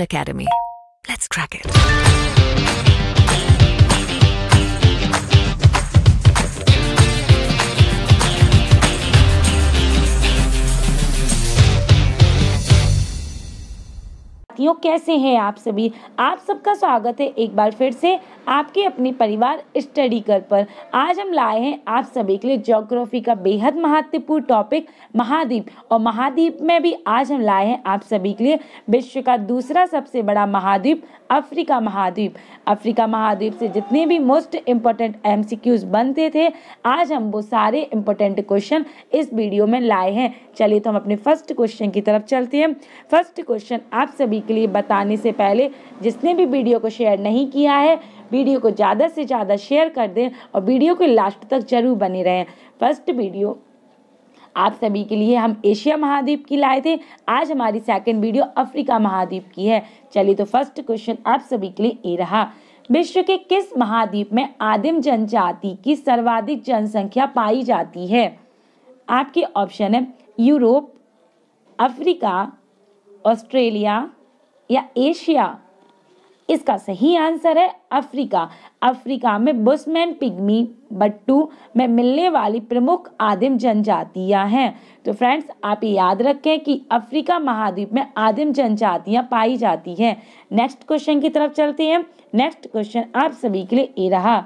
academy. Let's crack it. साथियों कैसे हैं आप सभी आप सबका स्वागत है एक बार फिर से आपके अपने परिवार स्टडी कर पर आज हम लाए हैं आप सभी के लिए ज्योग्राफी का बेहद महत्वपूर्ण टॉपिक महाद्वीप और महाद्वीप में भी आज हम लाए हैं आप सभी के लिए विश्व का दूसरा सबसे बड़ा महाद्वीप अफ्रीका महाद्वीप अफ्रीका महाद्वीप से जितने भी मोस्ट इम्पोर्टेंट एम बनते थे आज हम वो सारे इम्पोर्टेंट क्वेश्चन इस वीडियो में लाए हैं चलिए तो हम अपने फर्स्ट क्वेश्चन की तरफ चलते हैं फर्स्ट क्वेश्चन आप सभी के लिए बताने से पहले जिसने भी वीडियो को शेयर नहीं किया है वीडियो को ज़्यादा से ज़्यादा शेयर कर दें और वीडियो के लास्ट तक जरूर बने रहें फर्स्ट वीडियो आप सभी के लिए हम एशिया महाद्वीप की लाए थे आज हमारी सेकंड वीडियो अफ्रीका महाद्वीप की है चलिए तो फर्स्ट क्वेश्चन आप सभी के लिए ये रहा विश्व के किस महाद्वीप में आदिम जनजाति की सर्वाधिक जनसंख्या पाई जाती है आपके ऑप्शन है यूरोप अफ्रीका ऑस्ट्रेलिया या एशिया इसका सही आंसर है अफ्रीका अफ्रीका में बुसमैन पिग्मी बट्टू में मिलने वाली प्रमुख आदिम जनजातियां हैं तो फ्रेंड्स आप ये याद रखें कि अफ्रीका महाद्वीप में आदिम जनजातियां पाई जाती हैं नेक्स्ट क्वेश्चन की तरफ चलते हैं नेक्स्ट क्वेश्चन आप सभी के लिए ये रहा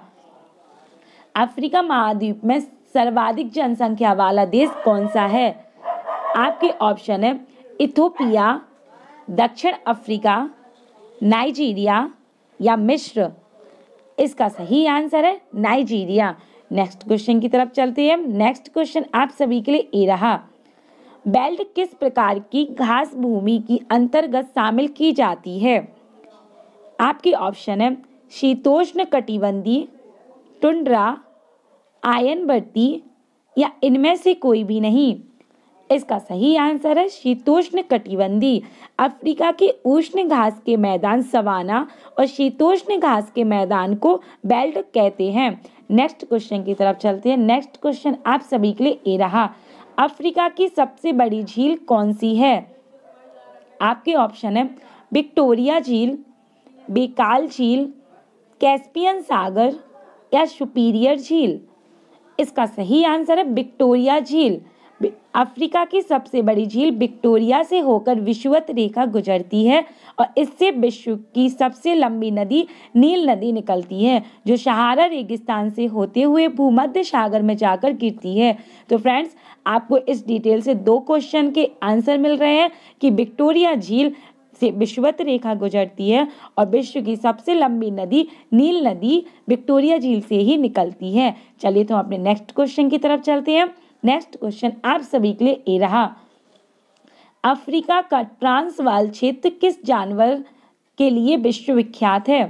अफ्रीका महाद्वीप में सर्वाधिक जनसंख्या वाला देश कौन सा है आपके ऑप्शन है इथोपिया दक्षिण अफ्रीका नाइजीरिया या मिश्र इसका सही आंसर है नाइजीरिया नेक्स्ट क्वेश्चन की तरफ चलते हैं नेक्स्ट क्वेश्चन आप सभी के लिए ए रहा बेल्ट किस प्रकार की घास भूमि की अंतर्गत शामिल की जाती है आपकी ऑप्शन है शीतोष्ण कटिबंधी टुंड्रा आयनबर्ती या इनमें से कोई भी नहीं इसका सही आंसर है शीतोष्ण कटिबंधी अफ्रीका के उष्ण घास के मैदान सवाना और शीतोष्ण घास के मैदान को बेल्ट कहते हैं नेक्स्ट क्वेश्चन की तरफ चलते हैं नेक्स्ट क्वेश्चन आप सभी के लिए ए रहा अफ्रीका की सबसे बड़ी झील कौन सी है आपके ऑप्शन है विक्टोरिया झील बेकाल झील कैस्पियन सागर या सुपीरियर झील इसका सही आंसर है विक्टोरिया झील अफ्रीका की सबसे बड़ी झील विक्टोरिया से होकर विश्ववत रेखा गुजरती है और इससे विश्व की सबसे लंबी नदी नील नदी निकलती है जो सहारा रेगिस्तान से होते हुए भूमध्य सागर में जाकर गिरती है तो फ्रेंड्स आपको इस डिटेल से दो क्वेश्चन के आंसर मिल रहे हैं कि विक्टोरिया झील से विश्वत रेखा गुजरती है और विश्व की सबसे लंबी नदी नील नदी विक्टोरिया झील से ही निकलती है चलिए तो अपने नेक्स्ट क्वेश्चन की तरफ चलते हैं नेक्स्ट क्वेश्चन आप सभी के लिए ए रहा अफ्रीका का ट्रांसवाल क्षेत्र किस जानवर के लिए विश्वविख्यात है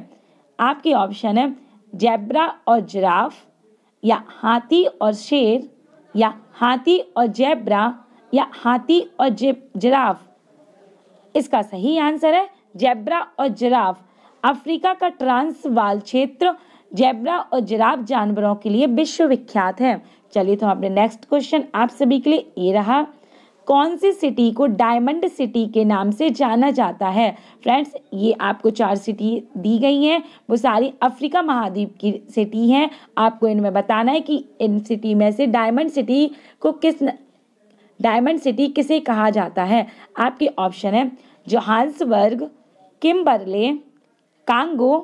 आपके ऑप्शन है जैब्रा और जिराफ या हाथी और शेर या हाथी और जैब्रा या हाथी और जिराफ इसका सही आंसर है जैब्रा और जिराफ अफ्रीका का ट्रांसवाल क्षेत्र जैब्रा और जिराफ जानवरों के लिए विश्वविख्यात है चलिए तो आपने नेक्स्ट क्वेश्चन आप सभी के लिए ये रहा कौन सी सिटी को डायमंड सिटी के नाम से जाना जाता है फ्रेंड्स ये आपको चार सिटी दी गई हैं वो सारी अफ्रीका महाद्वीप की सिटी हैं आपको इनमें बताना है कि इन सिटी में से डायमंड सिटी को किस डायमंड सिटी किसे कहा जाता है आपके ऑप्शन है जोहान्सबर्ग किम्बरले कांगो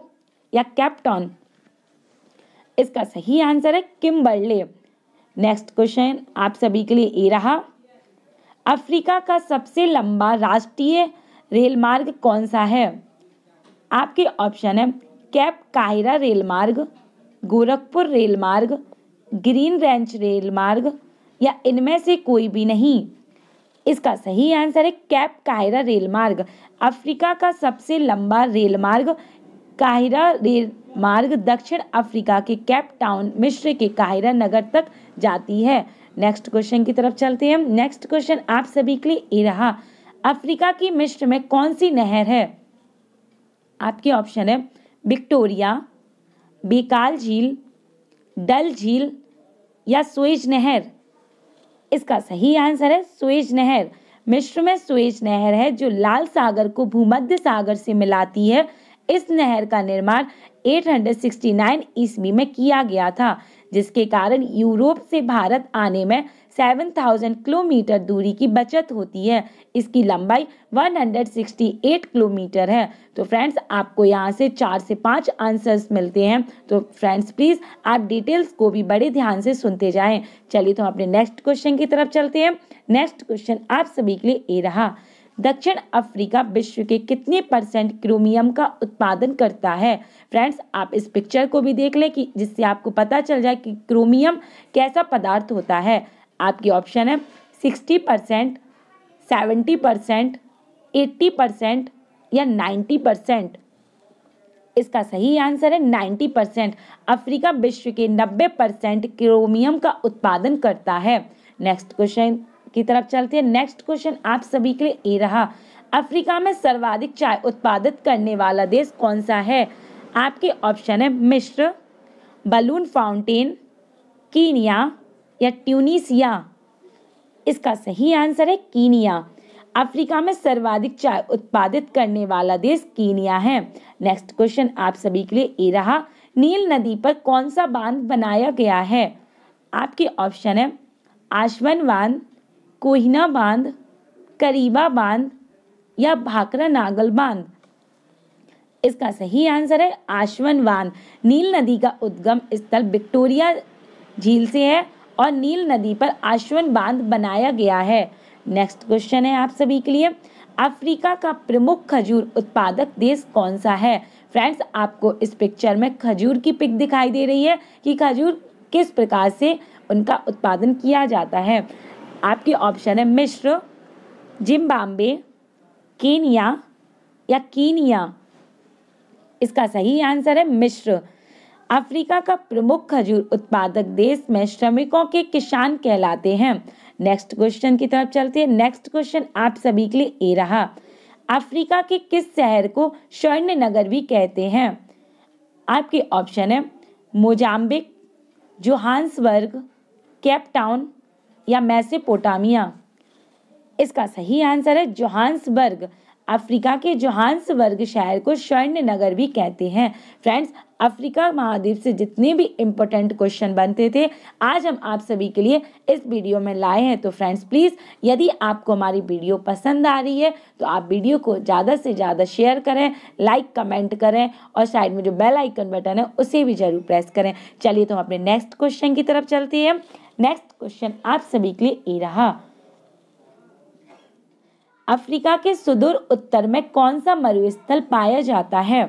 या कैप्टन इसका सही आंसर है किम्बरले नेक्स्ट क्वेश्चन आप सभी के लिए ए रहा अफ्रीका का सबसे लंबा राष्ट्रीय रेल मार्ग कौन सा है आपके ऑप्शन है कैप काहिरा रेल मार्ग गोरखपुर रेल मार्ग ग्रीन रेंच रेल मार्ग या इनमें से कोई भी नहीं इसका सही आंसर है कैप काहिरा रेल मार्ग अफ्रीका का सबसे लंबा रेल मार्ग काहिरा रेल मार्ग दक्षिण अफ्रीका के कैप टाउन मिश्र के काहिरा नगर तक जाती है नेक्स्ट क्वेश्चन की तरफ चलते हैं नेक्स्ट क्वेश्चन आप सभी के लिए ये रहा अफ्रीका की मिश्र में कौन सी नहर है आपके ऑप्शन है विक्टोरिया बेकाल झील डल झील या सुज नहर इसका सही आंसर है सुएज नहर मिश्र में स्वेज नहर है जो लाल सागर को भूमध्य सागर से मिलाती है इस नहर का निर्माण 869 ईस्वी में किया गया था जिसके कारण यूरोप से भारत आने में 7000 किलोमीटर दूरी की बचत होती है इसकी लंबाई 168 किलोमीटर है तो फ्रेंड्स आपको यहाँ से चार से पांच आंसर्स मिलते हैं तो फ्रेंड्स प्लीज़ आप डिटेल्स को भी बड़े ध्यान से सुनते जाएं चलिए तो अपने नेक्स्ट क्वेश्चन की तरफ चलते हैं नेक्स्ट क्वेश्चन आप सभी के लिए ए रहा दक्षिण अफ्रीका विश्व के कितने परसेंट क्रोमियम का उत्पादन करता है फ्रेंड्स आप इस पिक्चर को भी देख लें कि जिससे आपको पता चल जाए कि क्रोमियम कैसा पदार्थ होता है आपकी ऑप्शन है sixty percent seventy percent eighty percent या नाइन्टी परसेंट इसका सही आंसर है नाइन्टी परसेंट अफ्रीका विश्व के नब्बे परसेंट क्रोमियम का उत्पादन करता है नेक्स्ट क्वेश्चन की तरफ चलते हैं नेक्स्ट क्वेश्चन आप सभी के लिए ये रहा अफ्रीका में सर्वाधिक चाय उत्पादित करने वाला देश कौन सा है आपके ऑप्शन है मिश्र बलून फाउंटेन कीनिया या ट्यूनिसिया इसका सही आंसर है कीनिया अफ्रीका में सर्वाधिक चाय उत्पादित करने वाला देश कीनिया है नेक्स्ट क्वेश्चन आप सभी के लिए ये रहा नील नदी पर कौन सा बांध बनाया गया है आपके ऑप्शन है आश्वन बांध कोहिना बांध करीबा बांध या भाकरा नागल बांध इसका सही आंसर है आश्वन बांध नील नदी का उद्गम स्थल विक्टोरिया झील से है और नील नदी पर आश्वन बांध बनाया गया है नेक्स्ट क्वेश्चन है आप सभी के लिए अफ्रीका का प्रमुख खजूर उत्पादक देश कौन सा है फ्रेंड्स आपको इस पिक्चर में खजूर की पिक दिखाई दे रही है कि खजूर किस प्रकार से उनका उत्पादन किया जाता है आपके ऑप्शन है मिश्र जिम्बाब्वे केनिया या कीनिया इसका सही आंसर है मिश्र अफ्रीका का प्रमुख खजूर उत्पादक देश में श्रमिकों के किसान कहलाते हैं नेक्स्ट क्वेश्चन की तरफ चलते हैं नेक्स्ट क्वेश्चन आप सभी के लिए ए रहा अफ्रीका के किस शहर को स्वर्ण नगर भी कहते हैं आपके ऑप्शन है मोजाम्बिक जोहान्सबर्ग केपटाउन टाउन या मैसेपोटामिया इसका सही आंसर है जोहान्सबर्ग अफ्रीका के जोहान्सबर्ग शहर को स्वर्ण नगर भी कहते हैं फ्रेंड्स अफ्रीका महाद्वीप से जितने भी इम्पोर्टेंट क्वेश्चन बनते थे आज हम आप सभी के लिए इस वीडियो में लाए हैं तो फ्रेंड्स प्लीज़ यदि आपको हमारी वीडियो पसंद आ रही है तो आप वीडियो को ज़्यादा से ज़्यादा शेयर करें लाइक कमेंट करें और साइड में जो बेल आइकन बटन है उसे भी ज़रूर प्रेस करें चलिए तो हम अपने नेक्स्ट क्वेश्चन की तरफ चलते हैं नेक्स्ट क्वेश्चन आप सभी के लिए ये रहा अफ्रीका के सुदूर उत्तर में कौन सा मरुस्थल पाया जाता है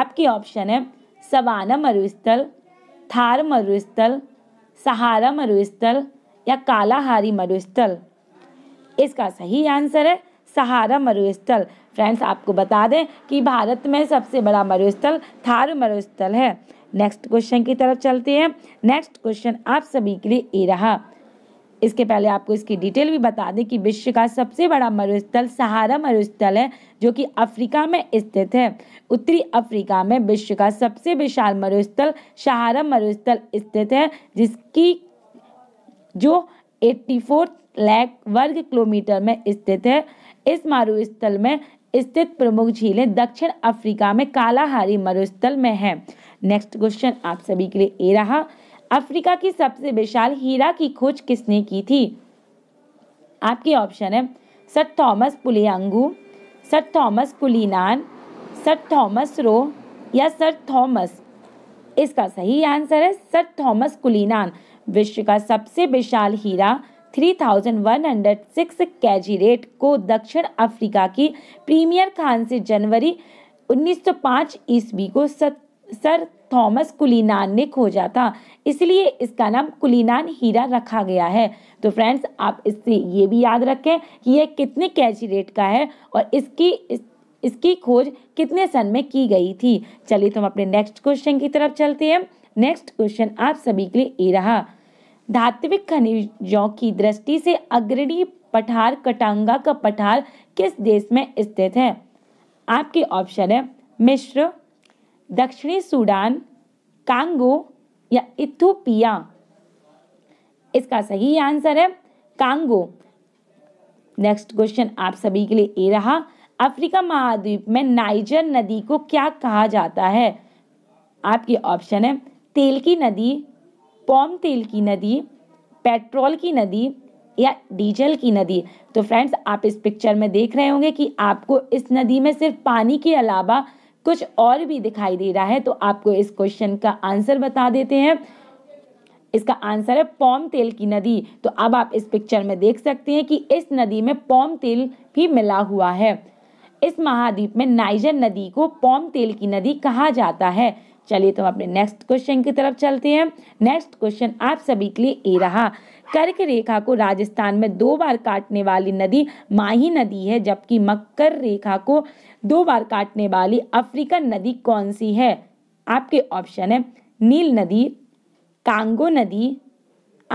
आपके ऑप्शन है सवाना मरुस्थल थार मरुस्थल सहारा मरुस्थल या कालाहारी मरुस्थल इसका सही आंसर है सहारा मरुस्थल फ्रेंड्स आपको बता दें कि भारत में सबसे बड़ा मरुस्थल थार मरुस्थल है नेक्स्ट क्वेश्चन की तरफ चलते हैं नेक्स्ट क्वेश्चन आप सभी के लिए ये रहा इसके पहले आपको इसकी डिटेल भी बता दें कि विश्व का सबसे बड़ा मरुस्थल सहारा मरुस्थल है जो कि अफ्रीका में स्थित है उत्तरी अफ्रीका में विश्व का सबसे विशाल मरुस्थल सहारा मरुस्थल स्थित है जिसकी जो 84 लाख वर्ग किलोमीटर में स्थित है इस मरुस्थल में स्थित प्रमुख झीलें दक्षिण अफ्रीका में कालाहारी मरुस्थल में हैं नेक्स्ट क्वेश्चन आप सभी के लिए ए रहा अफ्रीका की सबसे विशाल हीरा की खोज किसने की थी आपके ऑप्शन है सर थॉमस पुलियांगू सर थॉमस पुलिनान सर थॉमस रो या सर थॉमस इसका सही आंसर है सर थॉमस कुलिनान विश्व का सबसे विशाल हीरा 3,106 केजी रेट को दक्षिण अफ्रीका की प्रीमियर खान से जनवरी 1905 ईस्वी को सर थॉमस कुलीनान ने खोजा था इसलिए इसका नाम कुलीनान हीरा रखा गया है तो फ्रेंड्स आप इससे ये भी याद रखें कि यह कितने कैची रेट का है और इसकी इस, इसकी खोज कितने सन में की गई थी चलिए तो हम अपने नेक्स्ट क्वेश्चन की तरफ चलते हैं नेक्स्ट क्वेश्चन आप सभी के लिए ये रहा धात्विक खनिजों की दृष्टि से अग्रणी पठार कटांगा का पठार किस देश में स्थित है आपके ऑप्शन है मिश्र दक्षिणी सूडान कांगो या इथोपिया इसका सही आंसर है कांगो नेक्स्ट क्वेश्चन आप सभी के लिए ए रहा अफ्रीका महाद्वीप में नाइजर नदी को क्या कहा जाता है आपके ऑप्शन है तेल की नदी पॉम तेल की नदी पेट्रोल की नदी या डीजल की नदी तो फ्रेंड्स आप इस पिक्चर में देख रहे होंगे कि आपको इस नदी में सिर्फ पानी के अलावा कुछ और भी दिखाई दे रहा है तो आपको इस क्वेश्चन का आंसर बता देते हैं इसका आंसर है पॉम तेल की नदी तो अब आप इस पिक्चर में देख सकते हैं कि इस नदी में पॉम तेल भी मिला हुआ है इस महाद्वीप में नाइजर नदी को पॉम तेल की नदी कहा जाता है चलिए तो हम अपने नेक्स्ट क्वेश्चन की तरफ चलते हैं नेक्स्ट क्वेश्चन आप सभी के लिए ए रहा कर्क रेखा को राजस्थान में दो बार काटने वाली नदी माही नदी है जबकि मकर रेखा को दो बार काटने वाली अफ्रीकन नदी कौन सी है आपके ऑप्शन है नील नदी कांगो नदी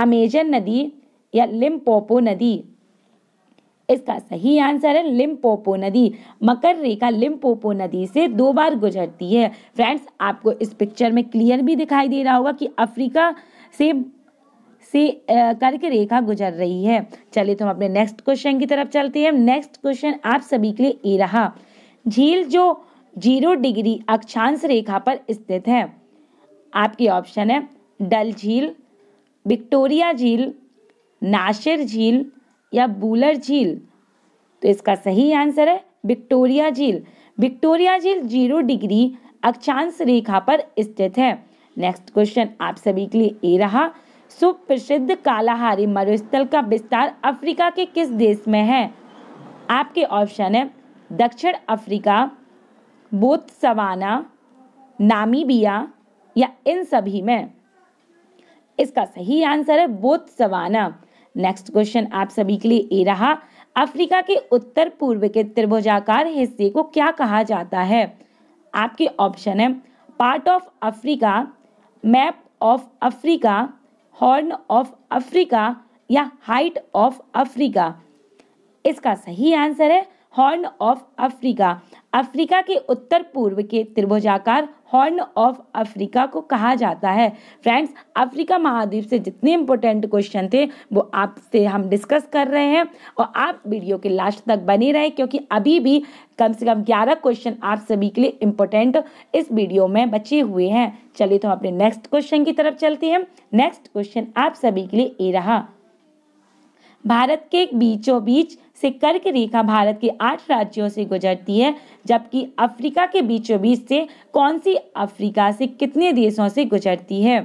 अमेजन नदी या लिम्पोपो नदी इसका सही आंसर है लिम्पोपो नदी मकर रेखा लिम्पोपो नदी से दो बार गुजरती है फ्रेंड्स आपको इस पिक्चर में क्लियर भी दिखाई दे रहा होगा कि अफ्रीका से से करके रेखा गुजर रही है चलिए तो हम अपने नेक्स्ट क्वेश्चन की तरफ चलते हैं नेक्स्ट क्वेश्चन आप सभी के लिए ए रहा झील जो जीरो डिग्री अक्षांश रेखा पर स्थित है आपके ऑप्शन है डल झील विक्टोरिया झील नाशिर झील या बूलर झील तो इसका सही आंसर है विक्टोरिया झील विक्टोरिया झील जीरो डिग्री अक्षांश रेखा पर स्थित है नेक्स्ट क्वेश्चन आप सभी के लिए ए रहा सुप्रसिद्ध कालाहारी मरुस्थल का विस्तार अफ्रीका के किस देश में है आपके ऑप्शन है दक्षिण अफ्रीका बोत्सवाना नामीबिया या इन सभी में इसका सही आंसर है बोत्सवाना नेक्स्ट क्वेश्चन आप सभी के लिए ए रहा अफ्रीका के उत्तर पूर्व के त्रिभुजाकार हिस्से को क्या कहा जाता है आपके ऑप्शन है part of Africa map of Africa horn of Africa या हाइट ऑफ अफ्रीका इसका सही आंसर है हॉर्न ऑफ अफ्रीका अफ्रीका के उत्तर पूर्व के त्रिभुजाकार हॉर्न ऑफ अफ्रीका को कहा जाता है फ्रेंड्स अफ्रीका महाद्वीप से जितने इंपॉर्टेंट क्वेश्चन थे वो आपसे हम डिस्कस कर रहे हैं और आप वीडियो के लास्ट तक बने रहे क्योंकि अभी भी कम से कम 11 क्वेश्चन आप सभी के लिए इंपॉर्टेंट इस वीडियो में बचे हुए हैं चलिए तो हम अपने नेक्स्ट क्वेश्चन की तरफ चलते हैं नेक्स्ट क्वेश्चन आप सभी के लिए ए रहा भारत के बीचों बीच से कर्क रेखा भारत के आठ राज्यों से गुजरती है जबकि अफ्रीका के बीचों बीच से कौन सी अफ्रीका से कितने देशों से गुजरती है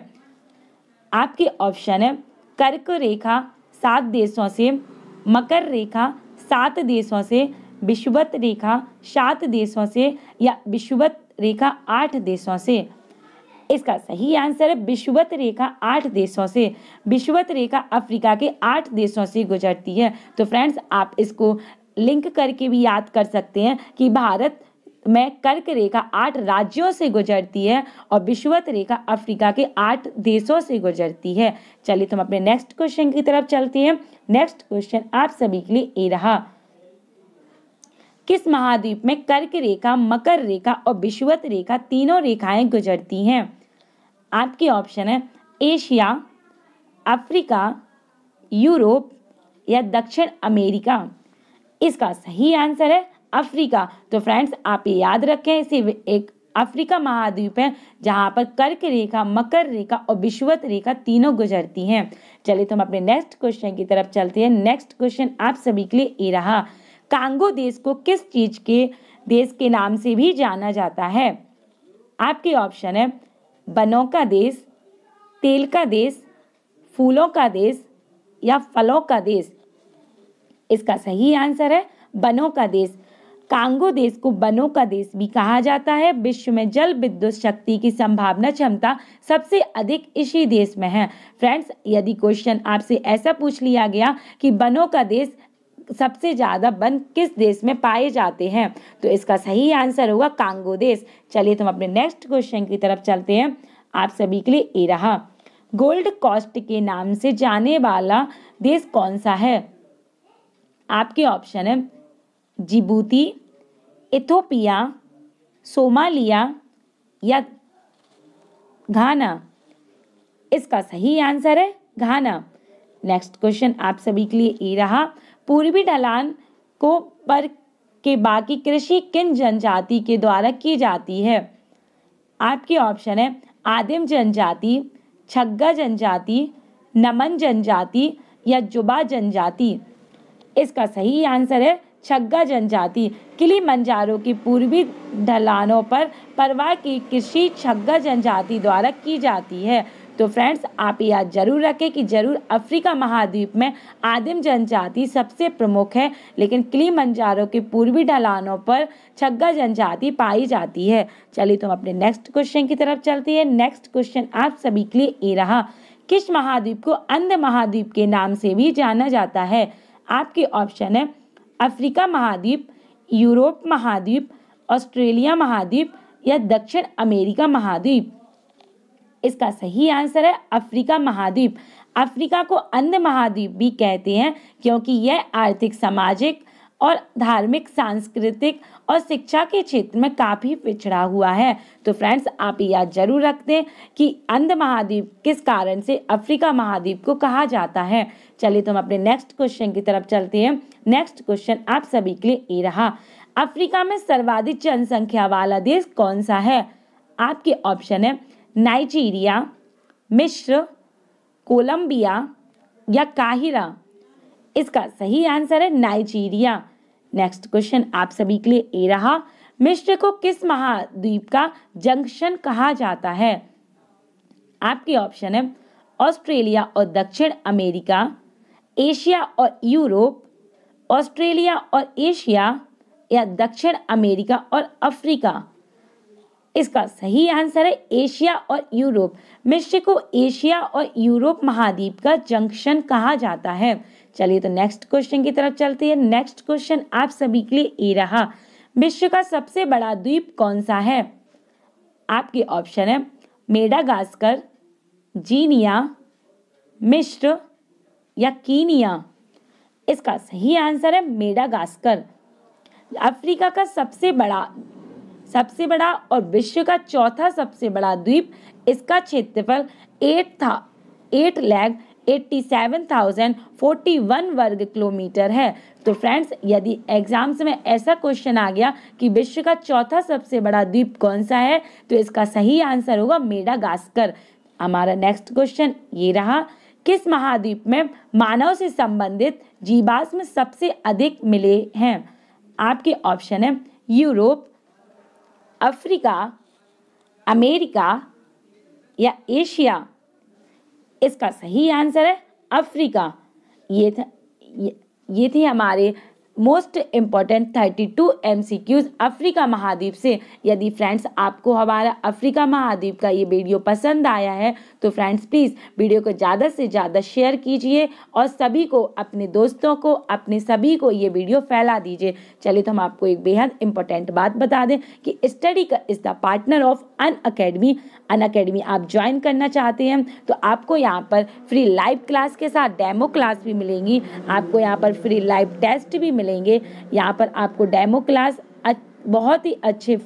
आपके ऑप्शन है कर्क रेखा सात देशों से मकर रेखा सात देशों से विश्ववत रेखा सात देशों से या विश्ववत रेखा आठ देशों से इसका सही आंसर है विश्ववत रेखा आठ देशों से विश्ववत रेखा अफ्रीका के आठ देशों से गुजरती है तो फ्रेंड्स आप इसको लिंक करके भी याद कर सकते हैं कि भारत में कर्क रेखा आठ राज्यों से गुजरती है और विश्ववत रेखा अफ्रीका के आठ देशों से गुजरती है चलिए तो हम अपने नेक्स्ट क्वेश्चन की तरफ चलते हैं नेक्स्ट क्वेश्चन आप सभी के लिए ए रहा किस महाद्वीप में कर्क रेखा मकर रेखा और विश्ववत रेखा तीनों रेखाएं गुजरती हैं आपके ऑप्शन है एशिया अफ्रीका यूरोप या दक्षिण अमेरिका इसका सही आंसर है अफ्रीका तो फ्रेंड्स आप ये याद रखें इसे एक अफ्रीका महाद्वीप है जहाँ पर कर्क रेखा मकर रेखा और विश्वत रेखा तीनों गुजरती हैं चलिए तो हम अपने नेक्स्ट क्वेश्चन की तरफ चलते हैं नेक्स्ट क्वेश्चन आप सभी के लिए ये रहा कांगो देश को किस चीज के देश के नाम से भी जाना जाता है आपके ऑप्शन है बनों का देश तेल का देश फूलों का देश या फलों का देश इसका सही आंसर है बनों का देश कांगो देश को बनों का देश भी कहा जाता है विश्व में जल विद्युत शक्ति की संभावना क्षमता सबसे अधिक इसी देश में है फ्रेंड्स यदि क्वेश्चन आपसे ऐसा पूछ लिया गया कि बनों का देश सबसे ज़्यादा वन किस देश में पाए जाते हैं तो इसका सही आंसर होगा कांगो देश चलिए तो हम अपने नेक्स्ट क्वेश्चन की तरफ चलते हैं आप सभी के लिए ए रहा गोल्ड कॉस्ट के नाम से जाने वाला देश कौन सा है आपके ऑप्शन है जिबूती इथोपिया सोमालिया या घाना इसका सही आंसर है घाना नेक्स्ट क्वेश्चन आप सभी के लिए ए रहा पूर्वी ढलान को पर के बाकी कृषि किन जनजाति के द्वारा की जाती है आपके ऑप्शन है आदिम जनजाति छग्गा जनजाति नमन जनजाति या जुबा जनजाति इसका सही आंसर है छग्गा जनजाति किली मंजारों की पूर्वी ढलानों पर परवाह की कृषि छग्गा जनजाति द्वारा की जाती है तो फ्रेंड्स आप याद जरूर रखें कि जरूर अफ्रीका महाद्वीप में आदिम जनजाति सबसे प्रमुख है लेकिन मंजारों के पूर्वी ढलानों पर छग्गा जनजाति पाई जाती है चलिए तो हम अपने नेक्स्ट क्वेश्चन की तरफ चलते हैं नेक्स्ट क्वेश्चन आप सभी के लिए ये रहा किस महाद्वीप को अंध महाद्वीप के नाम से भी जाना जाता है आपके ऑप्शन है अफ्रीका महाद्वीप यूरोप महाद्वीप ऑस्ट्रेलिया महाद्वीप या दक्षिण अमेरिका महाद्वीप इसका सही आंसर है अफ्रीका महाद्वीप अफ्रीका को अन्य महाद्वीप भी कहते हैं क्योंकि यह आर्थिक सामाजिक और धार्मिक सांस्कृतिक और शिक्षा के क्षेत्र में काफ़ी पिछड़ा हुआ है तो फ्रेंड्स आप याद जरूर रखते हैं कि अंध महाद्वीप किस कारण से अफ्रीका महाद्वीप को कहा जाता है चलिए तो हम अपने नेक्स्ट क्वेश्चन की तरफ चलते हैं नेक्स्ट क्वेश्चन आप सभी के लिए ये रहा अफ्रीका में सर्वाधिक जनसंख्या वाला देश कौन सा है आपके ऑप्शन है नाइजीरिया मिश्र कोलंबिया या काहिरा इसका सही आंसर है नाइजीरिया नेक्स्ट क्वेश्चन आप सभी के लिए ए रहा मिश्र को किस महाद्वीप का जंक्शन कहा जाता है आपके ऑप्शन है ऑस्ट्रेलिया और दक्षिण अमेरिका एशिया और यूरोप ऑस्ट्रेलिया और एशिया या दक्षिण अमेरिका और अफ्रीका इसका सही आंसर है एशिया और यूरोप मिश्र को एशिया और यूरोप महाद्वीप का जंक्शन कहा जाता है चलिए तो नेक्स्ट क्वेश्चन की तरफ चलते हैं नेक्स्ट क्वेश्चन आप सभी के लिए ए रहा विश्व का सबसे बड़ा द्वीप कौन सा है आपके ऑप्शन है मेडागास्कर जीनिया मिश्र या कीनिया इसका सही आंसर है मेडागास्कर अफ्रीका का सबसे बड़ा सबसे बड़ा और विश्व का चौथा सबसे बड़ा द्वीप इसका क्षेत्रफल एट था एट लैख वन वर्ग किलोमीटर है तो फ्रेंड्स यदि एग्जाम्स में ऐसा क्वेश्चन आ गया कि विश्व का चौथा सबसे बड़ा द्वीप कौन सा है तो इसका सही आंसर होगा मेडागास्कर हमारा नेक्स्ट क्वेश्चन ये रहा किस महाद्वीप में मानव से संबंधित जीवाश्म सबसे अधिक मिले हैं आपके ऑप्शन है यूरोप अफ्रीका अमेरिका या एशिया इसका सही आंसर है अफ्रीका ये था ये, ये थी हमारे most important thirty C Qs Africa महाद्वीप से यदि फ्रेंड्स आपको हमारा अफ्रीका महाद्वीप का ये वीडियो पसंद आया है तो फ्रेंड्स प्लीज़ वीडियो को ज़्यादा से ज़्यादा शेयर कीजिए और सभी को अपने दोस्तों को अपने सभी को ये वीडियो फैला दीजिए चलिए तो हम आपको एक बेहद इम्पोर्टेंट बात बता दें कि स्टडी का is the partner of Unacademy Unacademy आप ज्वाइन करना चाहते हैं तो आपको यहाँ पर फ्री लाइव क्लास के साथ डेमो क्लास भी मिलेंगी आपको यहाँ पर फ्री लाइव टेस्ट भी मिलेंगे यहाँ पर आपको डेमो क्लास बहुत ही अच्छे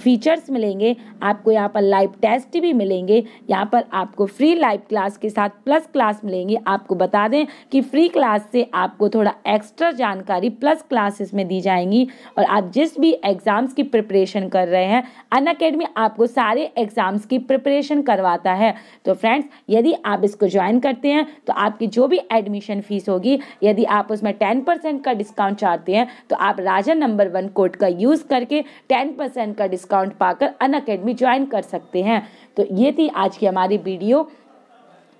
फीचर्स मिलेंगे आपको यहाँ पर लाइव टेस्ट भी मिलेंगे यहाँ पर आपको फ्री लाइव क्लास के साथ प्लस क्लास मिलेंगी आपको बता दें कि फ्री क्लास से आपको थोड़ा एक्स्ट्रा जानकारी प्लस क्लासेस में दी जाएंगी और आप जिस भी एग्ज़ाम्स की प्रिपरेशन कर रहे हैं अन अकेडमी आपको सारे एग्ज़ाम्स की प्रिपरेशन करवाता है तो फ्रेंड्स यदि आप इसको ज्वाइन करते हैं तो आपकी जो भी एडमिशन फ़ीस होगी यदि आप उसमें टेन परसेंट का डिस्काउंट चाहते हैं तो आप राजा नंबर वन कोड का यूज़ करके टेन परसेंट का डिस्काउंट पाकर अन अकेडमी भी ज्वाइन कर सकते हैं तो ये थी आज की हमारी वीडियो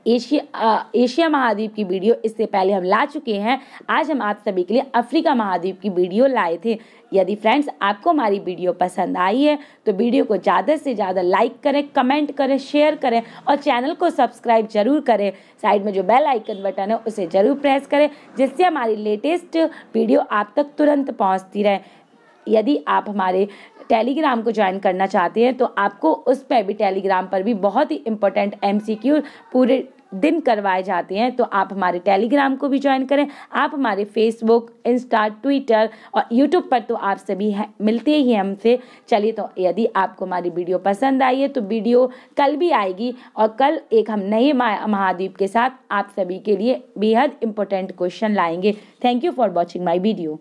एशिया एशिया महाद्वीप की वीडियो इससे पहले हम ला चुके हैं आज हम आप सभी के लिए अफ्रीका महाद्वीप की वीडियो लाए थे यदि फ्रेंड्स आपको हमारी वीडियो पसंद आई है तो वीडियो को ज़्यादा से ज़्यादा लाइक करें कमेंट करें शेयर करें और चैनल को सब्सक्राइब जरूर करें साइड में जो बेल आइकन बटन है उसे ज़रूर प्रेस करें जिससे हमारी लेटेस्ट वीडियो आप तक तुरंत पहुँचती रहे यदि आप हमारे टेलीग्राम को ज्वाइन करना चाहते हैं तो आपको उस पर भी टेलीग्राम पर भी बहुत ही इंपॉर्टेंट एम पूरे दिन करवाए जाते हैं तो आप हमारे टेलीग्राम को भी ज्वाइन करें आप हमारे फेसबुक इंस्टा ट्विटर और यूट्यूब पर तो आप सभी है, मिलते ही हमसे चलिए तो यदि आपको हमारी वीडियो पसंद आई है तो वीडियो कल भी आएगी और कल एक हम नए महाद्वीप के साथ आप सभी के लिए बेहद इंपॉर्टेंट क्वेश्चन लाएंगे thank you for watching my video